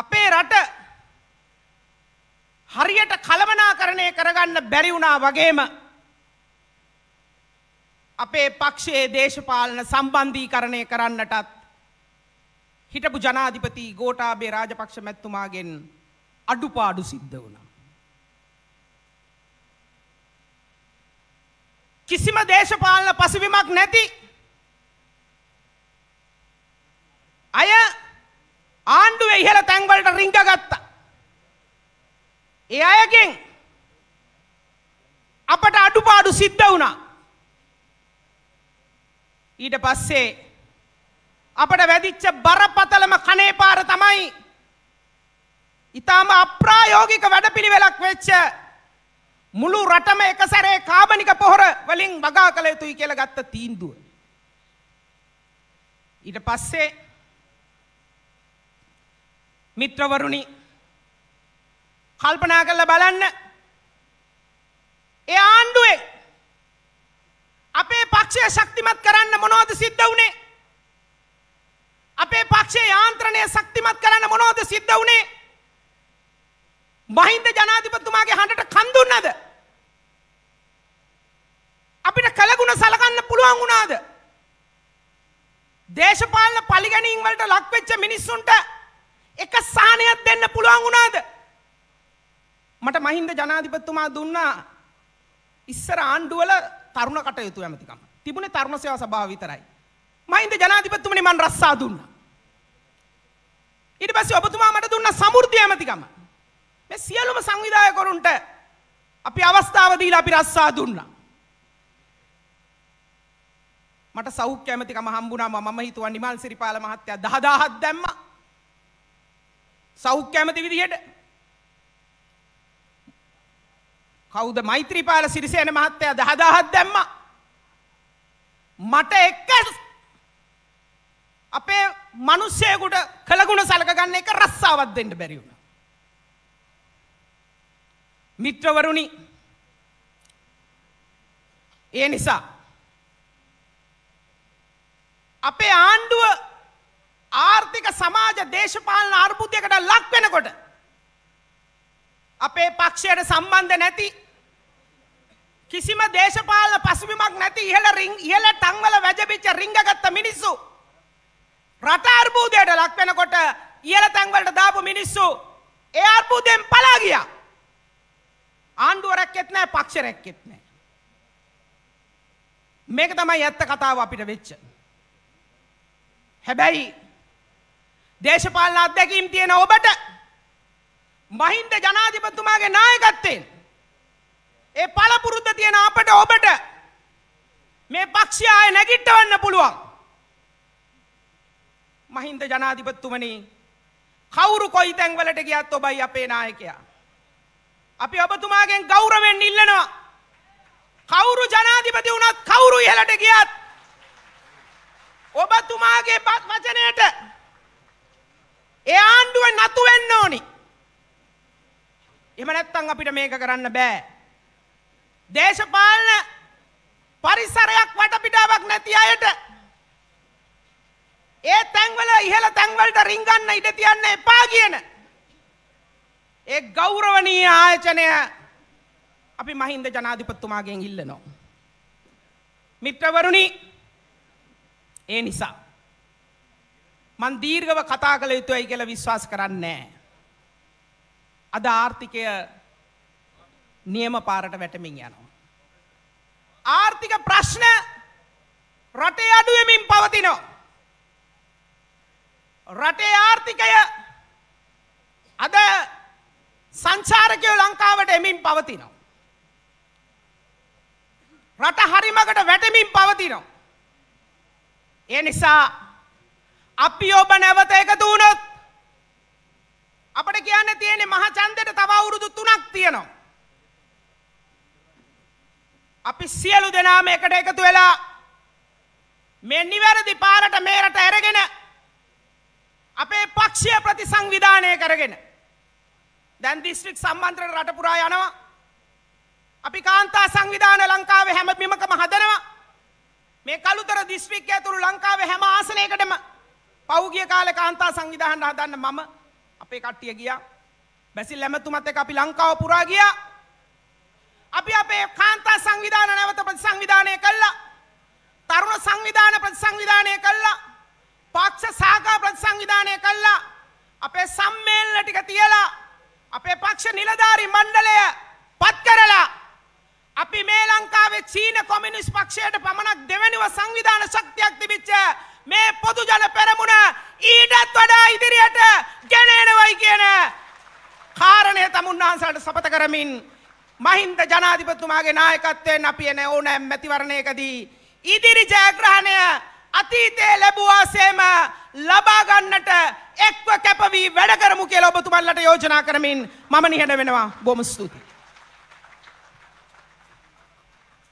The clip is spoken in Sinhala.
අපේ රට හරියට කළමනාකරණය කරගන්න බැරි වුණා වගේම අපේ පක්ෂයේ දේශපාලන සම්බන්ධීකරණය කරන්නටත් හිටපු ජනාධිපති ගෝටාබේ රාජපක්ෂ මැත්තුමාගෙන් අඩුපාඩු සිද්ධ වුණා. කිසිම දේශපාලන පසුබිමක් නැති අය ආණ්ඩුවේ ඉහළ තැන්වලට රිංගගත්තා. ඒ අයගෙන් අපට අඩුපාඩු සිද්ධ වුණා. ඊට පස්සේ අපට වැදිච්ච බරපතලම කනේපාර තමයි ඉතාම අප්‍රායෝගික වැඩපිළිවෙලක් වෙච්ච මුළු රටම එක සැරේ කාබනික පොහොර වලින් වගා කළ යුතුයි කියලා ගත්ත තීන්දුව. ඊට පස්සේ මිත්‍රවරුණි කල්පනා කරලා බලන්න ඒ ආණ්ඩුවේ අපේ පක්ෂය ශක්තිමත් කරන්න මොනවද සිද්ධ වුණේ අපේ පක්ෂයේ යාන්ත්‍රණය ශක්තිමත් කරන්න මොනවද සිද්ධ වුණේ මහින්ද ජනාධිපතිතුමාගේ හඬට කන් දුන්නද අපිට කලගුණ සලකන්න පුළුවන් වුණාද දේශපාලන පරිගැනීම් වලට ලක් වෙච්ච මිනිස්සුන්ට එක සානයක් දෙන්න පුළුවන් වුණාද? මට මහින්ද ජනාධිපතිතුමා දුන්නා ඉස්සර ආණ්ඩුවල තරුණ කටයුතු ඇමතිකම. තිබුණේ තරුණ සේවා සභාව විතරයි. මහින්ද ජනාධිපතිතුමනි මන් රස්සා දුන්නා. ඊට පස්සේ ඔබතුමා මට දුන්න සමෘද්ධිය ඇමතිකම. මේ සියලුම සංවිධායකරුන්ට අපි අවස්ථාව දීලා අපි රස්සා දුන්නා. මට සෞඛ්‍ය ඇමතිකම හම්බුණාම මම හිතුවා නිමල් සිරිපාල මහත්තයා 10000ක් දැම්මා. සෞඛ්‍ය කැමති විදිහට කවුද මෛත්‍රීපාල සිරිසේන මහත්තයා දහ දහක් දැම්මා මට එක්ක අපේ මිනිස්සෙකුට කළගුණ සලකගන්න එක රස්සාවක් දෙන්න බැරි වුණා මිත්‍රවරුනි ඒ නිසා අපේ ආණ්ඩුව ආර්ථික සමාජ දේශපාලන අර්බුදයකට ලක් වෙනකොට අපේ පක්ෂයට සම්බන්ධ නැති කිසිම දේශපාලන පසුබිමක් නැති ඉහළ රින් ඉහළ ටංවල වැජබිච්ච රිංගගත්ත මිනිස්සු රට අර්බුදයට ලක් වෙනකොට ඉහළ තැන්වලට දාපු මිනිස්සු ඒ අර්බුදයෙන් පලා ගියා ආණ්ඩුව රැක්කෙත් නැහැ පක්ෂ රැක්කෙත් නැහැ මේක තමයි ඇත්ත කතාව අපිට වෙච්ච හැබැයි දේශපාලන අත්දැකීම් තියෙන ඔබට මහින්ද ජනාධිපතිතුමාගේ නායකත්වයෙන් ඒ පළපුරුද්ද තියෙන අපට ඔබට මේ පක්ෂය ආය නැගිටවන්න පුළුවන්. මහින්ද ජනාධිපතිතුමනි කවුරු කොයි තැන්වලට ගියත් ඔබයි අපේ නායකයා. අපි ඔබතුමාගෙන් ගෞරවෙන් ඉල්ලනවා. කවුරු ජනාධිපති වුණත් කවුරු ඉහළට ගියත් ඔබතුමාගේ වචනයට එහෙම නැත්නම් අපිට මේක කරන්න බෑ. දේශපාලන පරිසරයක් වටපිටාවක් නැති අයට ඒ තැන්වල ඉහළ තැන්වලට රිංගන්න ඉඩ තියන්න එපා කියන ඒ ගෞරවනීය ආයතනය අපි මහින්ද ජනාධිපතිතුමාගෙන් ඉල්ලනවා. මිත්‍රවරුනි ඒ නිසා මන් දීර්ඝව කතා කළ යුතුයි කියලා විශ්වාස කරන්නේ නැහැ. අද ආර්ථිකය නියම පාරට වැටමින් යනවා. ආර්ථික ප්‍රශ්න රටේ අඩුවමින් පවතිනෝ. රටේ ආර්ථිකය අද සංචාරකයෝ ලංකාවට එමින් පවතිනවා. රට හරිමකට වැටමින් පවතිනවා. ඒ නිසා අපි ඔබ නැවත එකතු වුණොත් අපට කියන්න තියෙන්නේ මහ ඡන්දෙට තව අවුරුදු 3ක් තියෙනවා. අපි සියලු දෙනාම එකට එකතු වෙලා මේ නිවැරදි පාරට මේ රට ඇරගෙන අපේ පක්ෂය ප්‍රතිසංවිධානය කරගෙන දැන් දිස්ත්‍රික් සම්මන්ත්‍රණ රට පුරා යනවා. අපි කාන්තා සංවිධාන ලංකාවේ හැම බිමකම හදනවා. මේ කළුතර දිස්ත්‍රික්කය තුරු ලංකාවේ හැම ආසනයකටම පෞගිය කාලේ කාන්තා සංවිධාන හදන්න මම අපේ කට්ටිය ගියා. බැසිල් ඇමතුමත් එක්ක අපි ලංකාව පුරා ගියා. අපි අපේ කාන්තා සංවිධාන නැවත ප්‍රතිසංවිධානය කළා. තරුණ සංවිධාන ප්‍රතිසංවිධානය කළා. පක්ෂ සාකා ප්‍රතිසංවිධානය කළා. අපේ සම්මේලන ටික තියලා අපේ පක්ෂ නිලධාරි මණ්ඩලය පත් කරලා අපි මේ ලංකාවේ චීන කොමියුනිස්ට් පක්ෂයට පමණක් දෙවැනිව සංවිධාන ශක්තියක් තිබිච්ච මේ පොදු ජන පෙරමුණ ඊටත් වඩා ඉදිරියට ගෙනේනවයි කියන කාරණය තමුන්වහන්සට සපත කරමින් මහින්ද ජනාධිපතුමාගේ නායකත්වයෙන් අපි එන ඕනෑම් මැතිවරණයකදී ඉදිරි ජයග්‍රහණය අතීතයේ ලැබුවාසේම ලබා ගන්නට එක්ව කැපවී වැඩ කරමු කියලා ඔබතුමන්ලට යෝජනා කරමින් මම නිහඬ වෙනවා බොහොම ස්තුතියි